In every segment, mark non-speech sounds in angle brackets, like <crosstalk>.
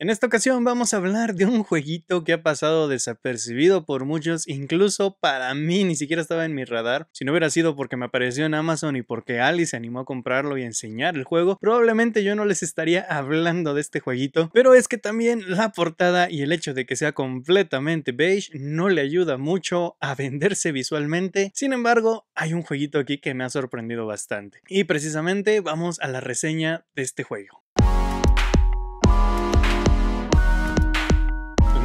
En esta ocasión vamos a hablar de un jueguito que ha pasado desapercibido por muchos, incluso para mí ni siquiera estaba en mi radar. Si no hubiera sido porque me apareció en Amazon y porque Ali se animó a comprarlo y a enseñar el juego, probablemente yo no les estaría hablando de este jueguito, pero es que también la portada y el hecho de que sea completamente beige no le ayuda mucho a venderse visualmente. Sin embargo, hay un jueguito aquí que me ha sorprendido bastante y precisamente vamos a la reseña de este juego.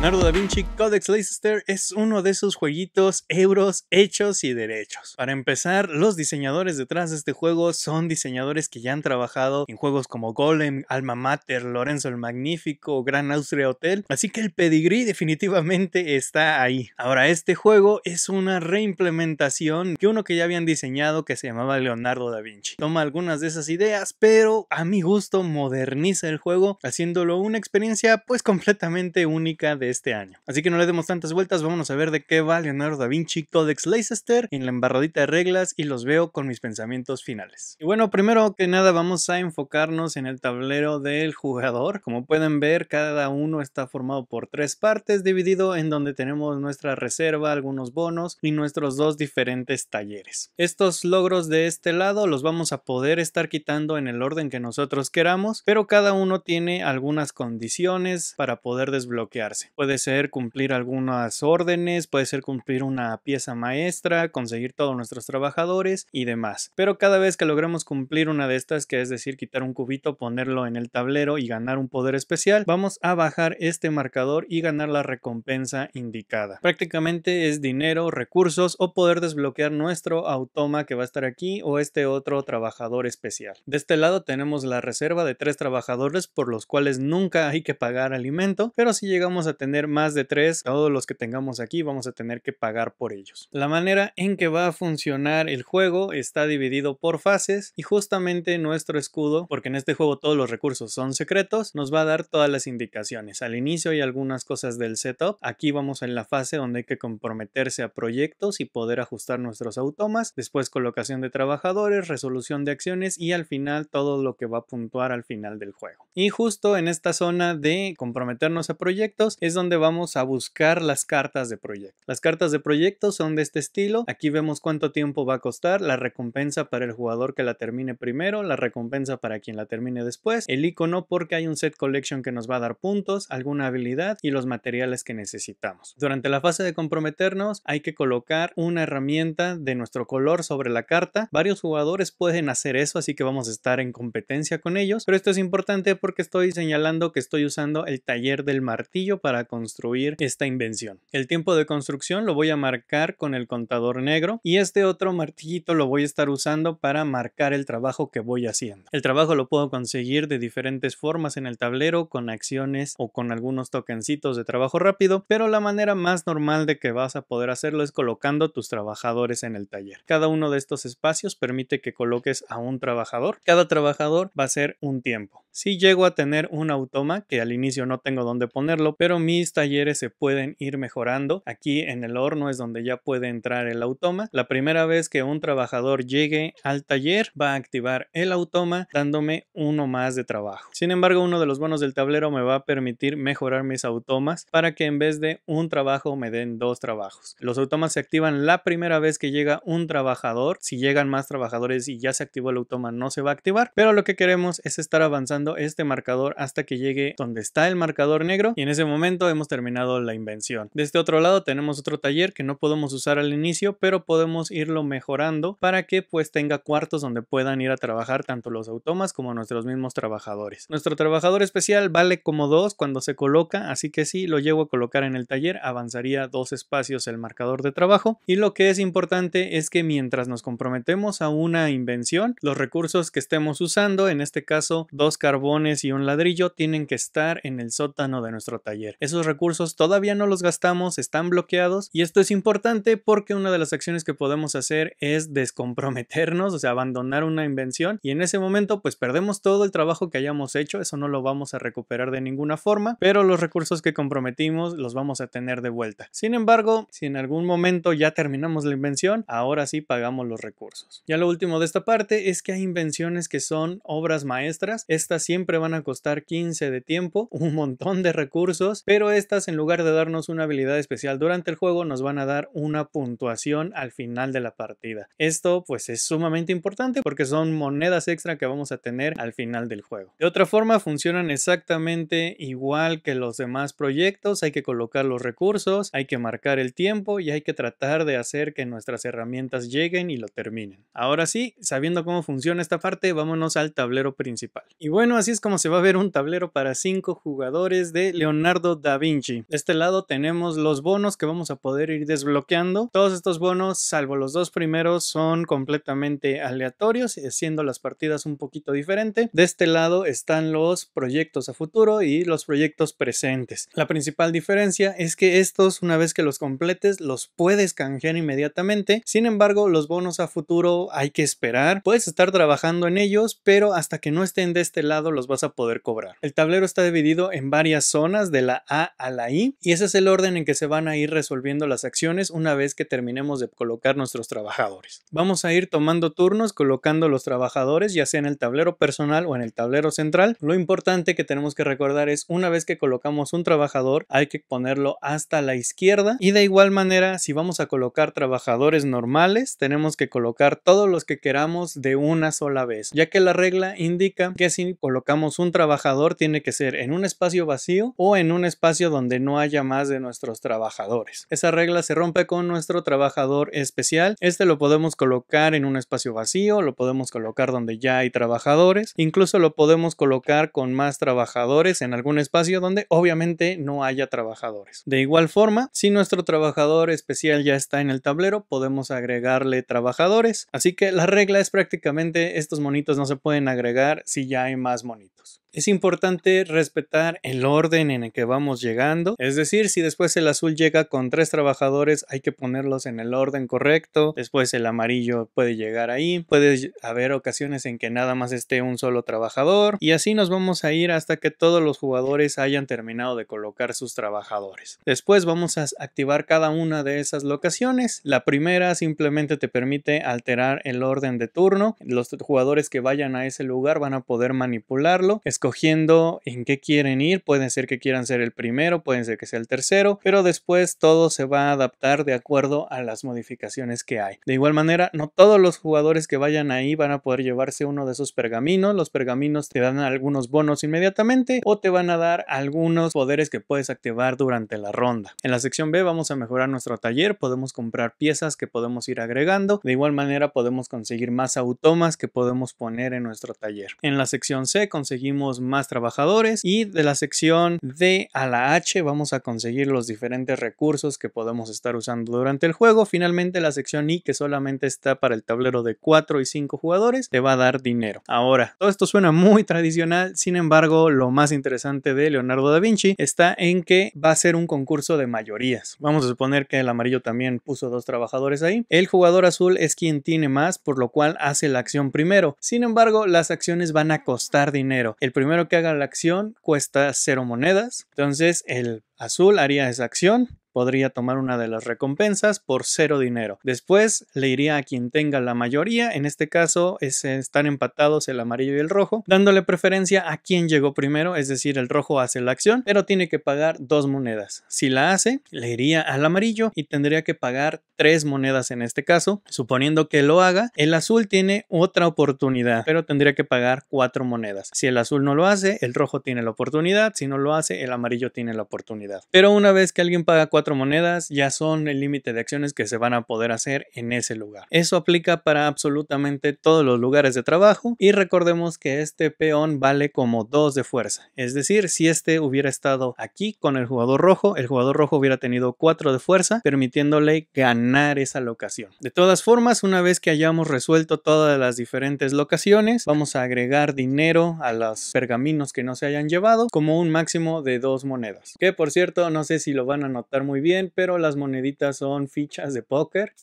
Leonardo da Vinci Codex Leicester es uno de esos jueguitos euros hechos y derechos. Para empezar, los diseñadores detrás de este juego son diseñadores que ya han trabajado en juegos como Golem, Alma Mater, Lorenzo el Magnífico, Gran Austria Hotel, así que el pedigrí definitivamente está ahí. Ahora, este juego es una reimplementación de uno que ya habían diseñado que se llamaba Leonardo da Vinci. Toma algunas de esas ideas, pero a mi gusto moderniza el juego haciéndolo una experiencia pues completamente única de este año. Así que no le demos tantas vueltas, vamos a ver de qué va Leonardo da Vinci Codex Leicester en la embarradita de reglas y los veo con mis pensamientos finales. Y bueno, primero que nada vamos a enfocarnos en el tablero del jugador. Como pueden ver, cada uno está formado por tres partes, dividido en donde tenemos nuestra reserva, algunos bonos y nuestros dos diferentes talleres. Estos logros de este lado los vamos a poder estar quitando en el orden que nosotros queramos, pero cada uno tiene algunas condiciones para poder desbloquearse puede ser cumplir algunas órdenes, puede ser cumplir una pieza maestra, conseguir todos nuestros trabajadores y demás. Pero cada vez que logremos cumplir una de estas, que es decir, quitar un cubito, ponerlo en el tablero y ganar un poder especial, vamos a bajar este marcador y ganar la recompensa indicada. Prácticamente es dinero, recursos o poder desbloquear nuestro automa que va a estar aquí o este otro trabajador especial. De este lado tenemos la reserva de tres trabajadores por los cuales nunca hay que pagar alimento, pero si llegamos a tener más de tres, todos los que tengamos aquí vamos a tener que pagar por ellos. La manera en que va a funcionar el juego está dividido por fases y justamente nuestro escudo, porque en este juego todos los recursos son secretos, nos va a dar todas las indicaciones. Al inicio hay algunas cosas del setup, aquí vamos en la fase donde hay que comprometerse a proyectos y poder ajustar nuestros automas, después colocación de trabajadores, resolución de acciones y al final todo lo que va a puntuar al final del juego. Y justo en esta zona de comprometernos a proyectos es donde donde vamos a buscar las cartas de proyecto. Las cartas de proyecto son de este estilo. Aquí vemos cuánto tiempo va a costar, la recompensa para el jugador que la termine primero, la recompensa para quien la termine después, el icono porque hay un set collection que nos va a dar puntos, alguna habilidad y los materiales que necesitamos. Durante la fase de comprometernos hay que colocar una herramienta de nuestro color sobre la carta. Varios jugadores pueden hacer eso, así que vamos a estar en competencia con ellos, pero esto es importante porque estoy señalando que estoy usando el taller del martillo para construir esta invención. El tiempo de construcción lo voy a marcar con el contador negro y este otro martillito lo voy a estar usando para marcar el trabajo que voy haciendo. El trabajo lo puedo conseguir de diferentes formas en el tablero con acciones o con algunos tokencitos de trabajo rápido, pero la manera más normal de que vas a poder hacerlo es colocando tus trabajadores en el taller. Cada uno de estos espacios permite que coloques a un trabajador. Cada trabajador va a ser un tiempo si llego a tener un automa que al inicio no tengo dónde ponerlo, pero mis talleres se pueden ir mejorando. Aquí en el horno es donde ya puede entrar el automa. La primera vez que un trabajador llegue al taller va a activar el automa dándome uno más de trabajo. Sin embargo, uno de los bonos del tablero me va a permitir mejorar mis automas para que en vez de un trabajo me den dos trabajos. Los automas se activan la primera vez que llega un trabajador. Si llegan más trabajadores y ya se activó el automa no se va a activar, pero lo que queremos es estar avanzando este marcador hasta que llegue donde está el marcador negro y en ese momento hemos terminado la invención. De este otro lado tenemos otro taller que no podemos usar al inicio pero podemos irlo mejorando para que pues tenga cuartos donde puedan ir a trabajar tanto los automas como nuestros mismos trabajadores. Nuestro trabajador especial vale como dos cuando se coloca así que si lo llevo a colocar en el taller avanzaría dos espacios el marcador de trabajo y lo que es importante es que mientras nos comprometemos a una invención los recursos que estemos usando en este caso dos carbones y un ladrillo tienen que estar en el sótano de nuestro taller. Esos recursos todavía no los gastamos, están bloqueados y esto es importante porque una de las acciones que podemos hacer es descomprometernos, o sea, abandonar una invención y en ese momento pues perdemos todo el trabajo que hayamos hecho, eso no lo vamos a recuperar de ninguna forma, pero los recursos que comprometimos los vamos a tener de vuelta. Sin embargo, si en algún momento ya terminamos la invención, ahora sí pagamos los recursos. Ya lo último de esta parte es que hay invenciones que son obras maestras, estas siempre van a costar 15 de tiempo, <laughs> un montón de recursos, pero estas en lugar de darnos una habilidad especial durante el juego nos van a dar una puntuación al final de la partida. Esto pues es sumamente importante porque son monedas extra que vamos a tener al final del juego. De otra forma funcionan exactamente igual que los demás proyectos, hay que colocar los recursos, hay que marcar el tiempo y hay que tratar de hacer que nuestras herramientas lleguen y lo terminen. Ahora sí, sabiendo cómo funciona esta parte, vámonos al tablero principal. Y bueno, así es como se va a ver un tablero para 5 jugadores de Leonardo da Vinci. De este lado tenemos los bonos que vamos a poder ir desbloqueando. Todos estos bonos, salvo los dos primeros, son completamente aleatorios, haciendo eh, las partidas un poquito diferente. De este lado están los proyectos a futuro y los proyectos presentes. La principal diferencia es que estos, una vez que los completes, los puedes canjear inmediatamente. Sin embargo, los bonos a futuro hay que esperar. Puedes estar trabajando en ellos, pero hasta que no estén de este lado los vas a poder cobrar. El tablero está dividido en varias zonas de la A a la I y ese es el orden en que se van a ir resolviendo las acciones una vez que terminemos de colocar nuestros trabajadores. Vamos a ir tomando turnos colocando los trabajadores ya sea en el tablero personal o en el tablero central. Lo importante que tenemos que recordar es una vez que colocamos un trabajador hay que ponerlo hasta la izquierda y de igual manera si vamos a colocar trabajadores normales tenemos que colocar todos los que queramos de una sola vez ya que la regla indica que si colocamos un trabajador tiene que ser en un espacio vacío o en un espacio donde no haya más de nuestros trabajadores. Esa regla se rompe con nuestro trabajador especial. Este lo podemos colocar en un espacio vacío, lo podemos colocar donde ya hay trabajadores, incluso lo podemos colocar con más trabajadores en algún espacio donde obviamente no haya trabajadores. De igual forma, si nuestro trabajador especial ya está en el tablero, podemos agregarle trabajadores. Así que la regla es prácticamente estos monitos no se pueden agregar si ya hay más más monitos! Es importante respetar el orden en el que vamos llegando, es decir, si después el azul llega con tres trabajadores, hay que ponerlos en el orden correcto, después el amarillo puede llegar ahí, puede haber ocasiones en que nada más esté un solo trabajador y así nos vamos a ir hasta que todos los jugadores hayan terminado de colocar sus trabajadores. Después vamos a activar cada una de esas locaciones. La primera simplemente te permite alterar el orden de turno, los jugadores que vayan a ese lugar van a poder manipularlo escogiendo en qué quieren ir. Pueden ser que quieran ser el primero, pueden ser que sea el tercero, pero después todo se va a adaptar de acuerdo a las modificaciones que hay. De igual manera, no todos los jugadores que vayan ahí van a poder llevarse uno de esos pergaminos. Los pergaminos te dan algunos bonos inmediatamente o te van a dar algunos poderes que puedes activar durante la ronda. En la sección B vamos a mejorar nuestro taller, podemos comprar piezas que podemos ir agregando. De igual manera podemos conseguir más automas que podemos poner en nuestro taller. En la sección C conseguimos más trabajadores y de la sección D a la H vamos a conseguir los diferentes recursos que podemos estar usando durante el juego. Finalmente la sección I que solamente está para el tablero de 4 y 5 jugadores te va a dar dinero. Ahora, todo esto suena muy tradicional, sin embargo lo más interesante de Leonardo da Vinci está en que va a ser un concurso de mayorías. Vamos a suponer que el amarillo también puso dos trabajadores ahí. El jugador azul es quien tiene más, por lo cual hace la acción primero. Sin embargo, las acciones van a costar dinero. El primero que haga la acción cuesta cero monedas. Entonces el azul haría esa acción podría tomar una de las recompensas por cero dinero. Después le iría a quien tenga la mayoría, en este caso es, están empatados el amarillo y el rojo, dándole preferencia a quien llegó primero, es decir, el rojo hace la acción, pero tiene que pagar dos monedas. Si la hace, le iría al amarillo y tendría que pagar tres monedas en este caso. Suponiendo que lo haga, el azul tiene otra oportunidad, pero tendría que pagar cuatro monedas. Si el azul no lo hace, el rojo tiene la oportunidad, si no lo hace, el amarillo tiene la oportunidad. Pero una vez que alguien paga cuatro monedas ya son el límite de acciones que se van a poder hacer en ese lugar. Eso aplica para absolutamente todos los lugares de trabajo y recordemos que este peón vale como dos de fuerza. Es decir, si este hubiera estado aquí con el jugador rojo, el jugador rojo hubiera tenido cuatro de fuerza, permitiéndole ganar esa locación. De todas formas, una vez que hayamos resuelto todas las diferentes locaciones, vamos a agregar dinero a los pergaminos que no se hayan llevado como un máximo de dos monedas. Que por cierto, no sé si lo van a notar muy bien, pero las moneditas son fichas de póker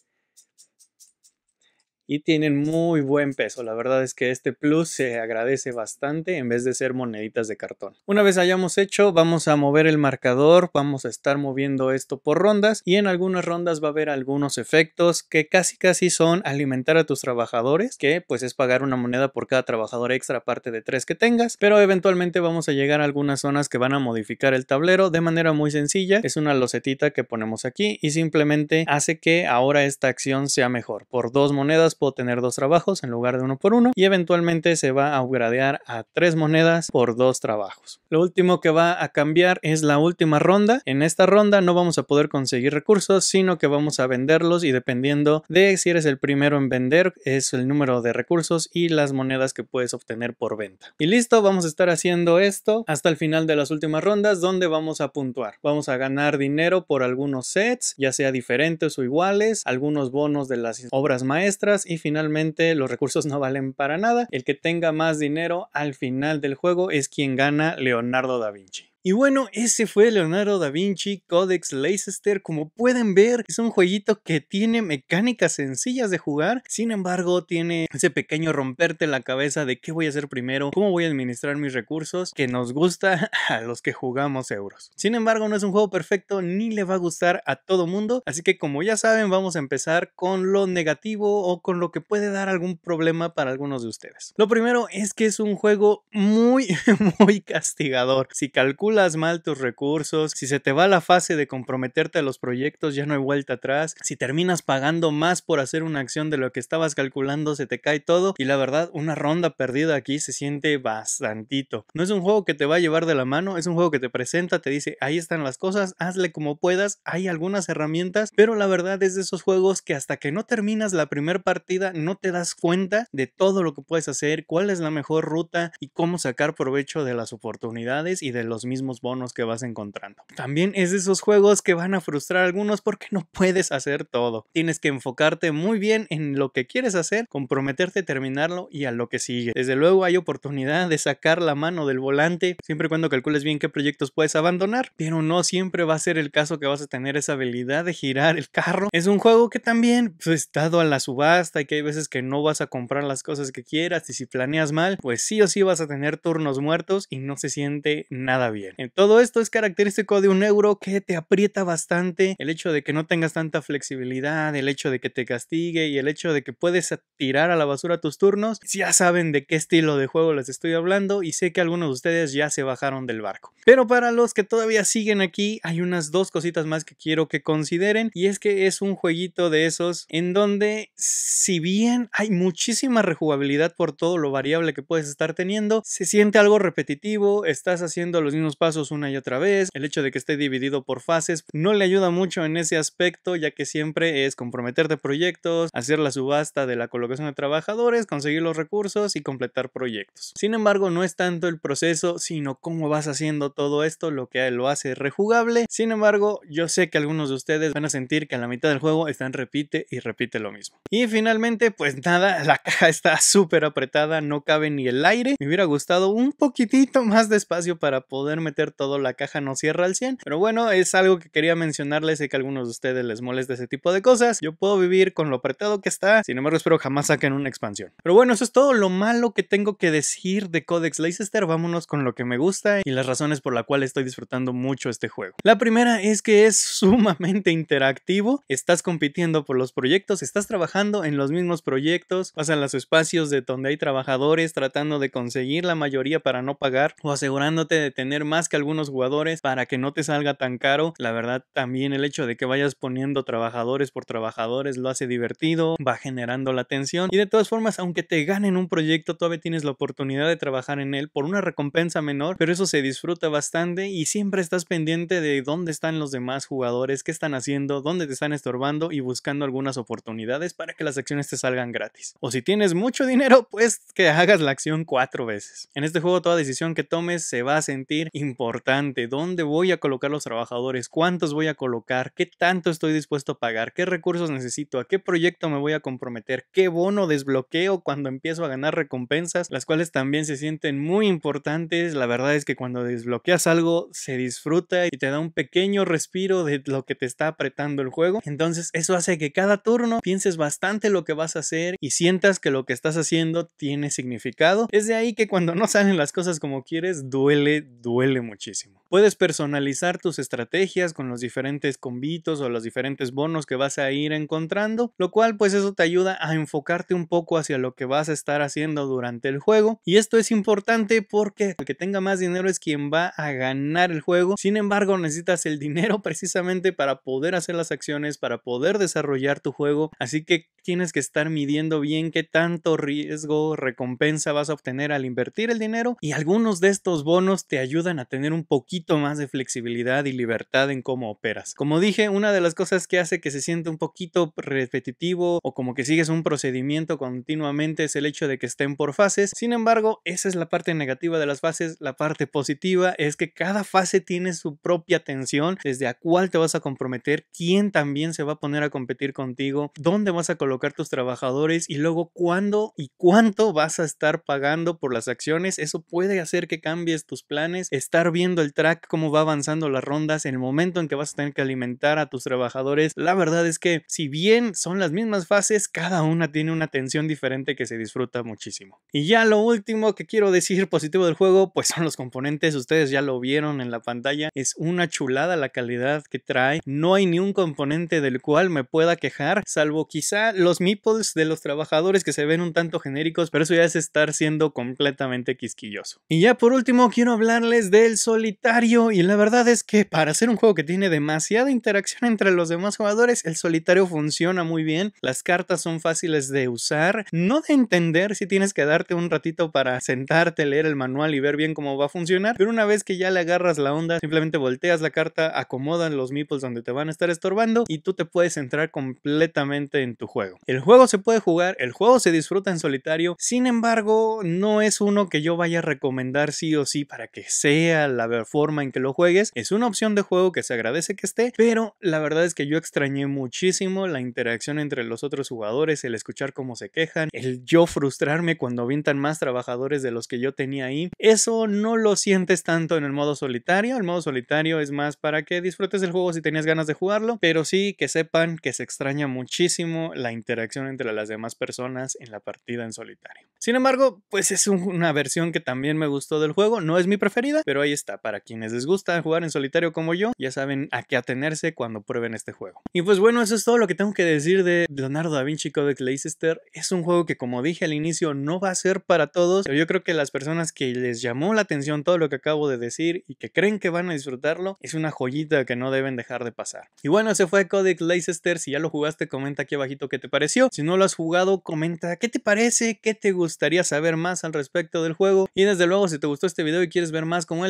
y tienen muy buen peso. La verdad es que este plus se agradece bastante en vez de ser moneditas de cartón. Una vez hayamos hecho, vamos a mover el marcador, vamos a estar moviendo esto por rondas y en algunas rondas va a haber algunos efectos que casi casi son alimentar a tus trabajadores, que pues es pagar una moneda por cada trabajador extra aparte de tres que tengas, pero eventualmente vamos a llegar a algunas zonas que van a modificar el tablero de manera muy sencilla. Es una losetita que ponemos aquí y simplemente hace que ahora esta acción sea mejor. Por dos monedas puedo tener dos trabajos en lugar de uno por uno y eventualmente se va a upgradear a tres monedas por dos trabajos. Lo último que va a cambiar es la última ronda. En esta ronda no vamos a poder conseguir recursos, sino que vamos a venderlos y dependiendo de si eres el primero en vender es el número de recursos y las monedas que puedes obtener por venta. Y listo, vamos a estar haciendo esto hasta el final de las últimas rondas donde vamos a puntuar. Vamos a ganar dinero por algunos sets, ya sea diferentes o iguales, algunos bonos de las obras maestras y finalmente los recursos no valen para nada. El que tenga más dinero al final del juego es quien gana Leonardo da Vinci. Y bueno, ese fue Leonardo da Vinci Codex Leicester. Como pueden ver, es un jueguito que tiene mecánicas sencillas de jugar. Sin embargo, tiene ese pequeño romperte la cabeza de qué voy a hacer primero, cómo voy a administrar mis recursos, que nos gusta <laughs> a los que jugamos euros. Sin embargo, no es un juego perfecto ni le va a gustar a todo mundo. Así que, como ya saben, vamos a empezar con lo negativo o con lo que puede dar algún problema para algunos de ustedes. Lo primero es que es un juego muy, <laughs> muy castigador. Si calculas las mal tus recursos, si se te va la fase de comprometerte a los proyectos, ya no hay vuelta atrás, si terminas pagando más por hacer una acción de lo que estabas calculando, se te cae todo y la verdad, una ronda perdida aquí se siente bastantito. No es un juego que te va a llevar de la mano, es un juego que te presenta, te dice, ahí están las cosas, hazle como puedas, hay algunas herramientas, pero la verdad es de esos juegos que hasta que no terminas la primera partida no te das cuenta de todo lo que puedes hacer, cuál es la mejor ruta y cómo sacar provecho de las oportunidades y de los mismos bonos que vas encontrando. También es de esos juegos que van a frustrar a algunos porque no puedes hacer todo. Tienes que enfocarte muy bien en lo que quieres hacer, comprometerte a terminarlo y a lo que sigue. Desde luego hay oportunidad de sacar la mano del volante, siempre cuando calcules bien qué proyectos puedes abandonar, pero no siempre va a ser el caso que vas a tener esa habilidad de girar el carro. Es un juego que también pues dado a la subasta y que hay veces que no vas a comprar las cosas que quieras y si planeas mal, pues sí o sí vas a tener turnos muertos y no se siente nada bien. En todo esto es característico de un euro que te aprieta bastante, el hecho de que no tengas tanta flexibilidad, el hecho de que te castigue y el hecho de que puedes tirar a la basura tus turnos. Ya saben de qué estilo de juego les estoy hablando y sé que algunos de ustedes ya se bajaron del barco. Pero para los que todavía siguen aquí, hay unas dos cositas más que quiero que consideren y es que es un jueguito de esos en donde si bien hay muchísima rejugabilidad por todo lo variable que puedes estar teniendo, se siente algo repetitivo, estás haciendo los mismos pasos una y otra vez. El hecho de que esté dividido por fases no le ayuda mucho en ese aspecto, ya que siempre es comprometerte proyectos, hacer la subasta de la colocación de trabajadores, conseguir los recursos y completar proyectos. Sin embargo, no es tanto el proceso, sino cómo vas haciendo todo esto lo que lo hace rejugable. Sin embargo, yo sé que algunos de ustedes van a sentir que a la mitad del juego están repite y repite lo mismo. Y finalmente, pues nada, <laughs> la caja está súper apretada, no cabe ni el aire. Me hubiera gustado un poquitito más de espacio para poderme meter todo, la caja no cierra al 100. Pero bueno, es algo que quería mencionarles, sé que a algunos de ustedes les molesta ese tipo de cosas. Yo puedo vivir con lo apretado que está, sin embargo espero jamás saquen una expansión. Pero bueno, eso es todo lo malo que tengo que decir de Codex Leicester, vámonos con lo que me gusta y las razones por las cuales estoy disfrutando mucho este juego. La primera es que es <laughs> sumamente interactivo, estás compitiendo por los proyectos, estás trabajando en los mismos proyectos, vas a los espacios de donde hay trabajadores tratando de conseguir la mayoría para no pagar o asegurándote de tener más que algunos jugadores para que no te salga tan caro. La verdad, también el hecho de que vayas poniendo trabajadores por trabajadores lo hace divertido, va generando la atención y de todas formas, aunque te ganen un proyecto, todavía tienes la oportunidad de trabajar en él por una recompensa menor, pero eso se disfruta bastante y siempre estás pendiente de dónde están los demás jugadores, qué están haciendo, dónde te están estorbando y buscando algunas oportunidades para que las acciones te salgan gratis. O si tienes mucho dinero, pues que hagas la acción cuatro veces. En este juego toda decisión que tomes se va a sentir y importante, dónde voy a colocar los trabajadores, cuántos voy a colocar, qué tanto estoy dispuesto a pagar, qué recursos necesito, a qué proyecto me voy a comprometer, qué bono desbloqueo cuando empiezo a ganar recompensas, las cuales también se sienten muy importantes. La verdad es que cuando desbloqueas algo se disfruta y te da un pequeño respiro de lo que te está apretando el juego. Entonces eso hace que cada turno pienses bastante lo que vas a hacer y sientas que lo que estás haciendo tiene significado. Es de ahí que cuando no salen las cosas como quieres, duele, duele muchísimo. Puedes personalizar tus estrategias con los diferentes convitos o los diferentes bonos que vas a ir encontrando, lo cual pues eso te ayuda a enfocarte un poco hacia lo que vas a estar haciendo durante el juego y esto es importante porque el que tenga más dinero es quien va a ganar el juego, sin embargo necesitas el dinero <laughs> precisamente para poder hacer las acciones, para poder desarrollar tu juego, así que tienes que estar midiendo bien qué tanto riesgo, recompensa vas a obtener al invertir el dinero y algunos de estos bonos te ayudan a tener un poquito más de flexibilidad y libertad en cómo operas. Como dije, una de las cosas que hace que se sienta un poquito repetitivo o como que sigues un procedimiento continuamente es el hecho de que estén por fases. Sin embargo, esa es la parte negativa de las fases. La parte positiva es que cada fase tiene su propia tensión, desde a cuál te vas a comprometer, quién también se va a poner a competir contigo, dónde vas a colocar tus trabajadores y luego cuándo y cuánto vas a estar pagando por las acciones. Eso puede hacer que cambies tus planes, estar viendo el track, cómo va avanzando las rondas, en el momento en que vas a tener que alimentar a tus trabajadores. La verdad es que si bien son las mismas fases, cada una tiene una tensión diferente que se disfruta muchísimo. Y ya lo último que quiero decir positivo del juego, pues son los componentes, ustedes ya lo vieron en la pantalla, es una chulada la calidad que trae, no hay ni un componente del cual me pueda quejar, salvo quizá los meeples de los trabajadores que se ven un tanto genéricos, pero eso ya es estar siendo completamente quisquilloso. Y ya por último quiero hablarles de el solitario y la verdad es que para ser un juego que tiene demasiada interacción entre los demás jugadores, el solitario funciona muy bien, las cartas son fáciles de usar, no de entender si tienes que darte un ratito para sentarte, leer el manual y ver bien cómo va a funcionar, pero una vez que ya le agarras la onda, simplemente volteas la carta, acomodan los meeples donde te van a estar estorbando y tú te puedes entrar completamente en tu juego. El juego se puede jugar, el juego se disfruta en solitario, sin embargo, no es uno que yo vaya a recomendar sí o sí para que sea la forma en que lo juegues. Es una opción de juego que se agradece que esté, pero la verdad es que yo extrañé muchísimo la interacción entre los otros jugadores, el escuchar cómo se quejan, el yo frustrarme cuando tan más trabajadores de los que yo tenía ahí. Eso no lo sientes tanto en el modo solitario. El modo solitario es más para que disfrutes el juego si tenías ganas de jugarlo, pero sí que sepan que se extraña muchísimo la interacción entre las demás personas en la partida en solitario. Sin embargo, pues es una versión que también me gustó del juego, no es mi preferida, pero ahí está, para quienes les gusta jugar en solitario como yo, ya saben a qué atenerse cuando prueben este juego. Y pues bueno, eso es todo lo que tengo que decir de Leonardo da Vinci Codex Leicester. Es un juego que como dije al inicio no va a ser para todos, pero yo creo que las personas que les llamó la atención todo lo que acabo de decir y que creen que van a disfrutarlo, es una joyita que no deben dejar de pasar. Y bueno, ese fue Codex Leicester, si ya lo jugaste comenta aquí abajito qué te pareció, si no lo has jugado comenta qué te parece, qué te gustaría saber más al respecto del juego y desde luego si te gustó este video y quieres ver más como él